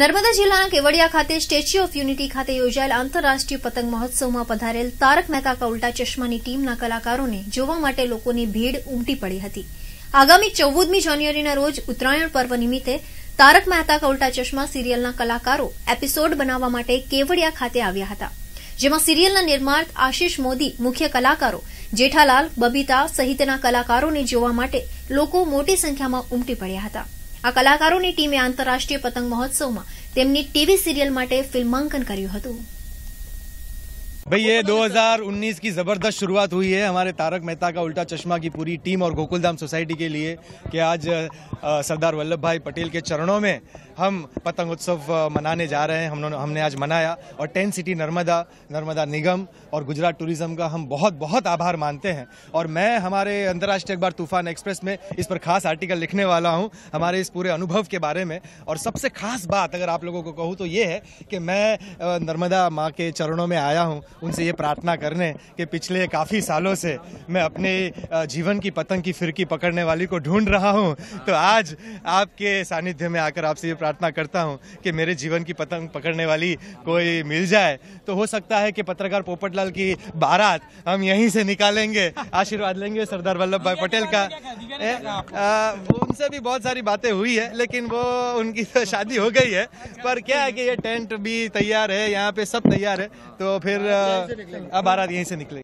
નર્મદા જિલ્લાના કેવડિયા ખાતે statue of unity ખાતે યોજાયેલ આંતરરાષ્ટ્રીય પતંગ મહોત્સવમાં પધારેલ તારક મહેતા કા ઉલ્ટા ચશ્માની ટીમના કલાકારોને જોવા માટે લોકોની ભીડ ઉમટી પડી હતી આગામી ચૌદમી જાન્યુઆરીના રોજ ઉત્તરાયણ પર્વ નિમિત્તે તારક મહેતા કા ઉલ્ટા ચશ્મા સિરિયલના કલાકારો એપિસોડ બનાવવા માટે કેવડિયા ખાતે આવ્યા હતા જેમાં સિરિયલના નિર્માત આશીષ મોદી મુખ્ય કલાકારો જેઠાલાલ બબીતા સહિતના કલાકારોને જોવા માટે લોકો મોટી સંખ્યામાં ઉમટી પડ્યા હતા આ કલાકારોની ટીમે આંતરરાષ્ટ્રીય પતંગ મહોત્સવમાં તેમની ટીવી સિરિયલ માટે ફિલ્મમાંકન કર્યું હતું ભાઈ એ 2019 ની જબરદસ્ત શરૂઆત हुई है हमारे तारक मेहता का उल्टा चश्मा की पूरी टीम और गोकुलधाम सोसाइटी के लिए कि आज सरदार वल्लभ भाई पटेल के चरणों में हम पतंग उत्सव मनाने जा रहे हैं हम हमने आज मनाया और टेंट सिटी नर्मदा नर्मदा निगम और गुजरात टूरिज्म का हम बहुत बहुत आभार मानते हैं और मैं हमारे अंतर्राष्ट्रीय अखबार तूफान एक्सप्रेस में इस पर खास आर्टिकल लिखने वाला हूँ हमारे इस पूरे अनुभव के बारे में और सबसे खास बात अगर आप लोगों को कहूँ तो ये है कि मैं नर्मदा माँ के चरणों में आया हूँ उनसे ये प्रार्थना करने कि पिछले काफ़ी सालों से मैं अपने जीवन की पतंग की फिरकी पकड़ने वाली को ढूंढ रहा हूँ तो आज आपके सानिध्य में आकर आपसे ये प्रार्थना करता हूँ कि मेरे जीवन की पतंग पकड़ने वाली कोई मिल जाए तो हो सकता है कि पत्रकार पोपटलाल की बारात हम यहीं से निकालेंगे आशीर्वाद लेंगे सरदार वल्लभ भाई पटेल का उनसे भी बहुत सारी बातें हुई है लेकिन वो उनकी तो शादी हो गई है पर क्या है कि ये टेंट भी तैयार है यहाँ पे सब तैयार है तो फिर अब बारात यहीं से निकलेगी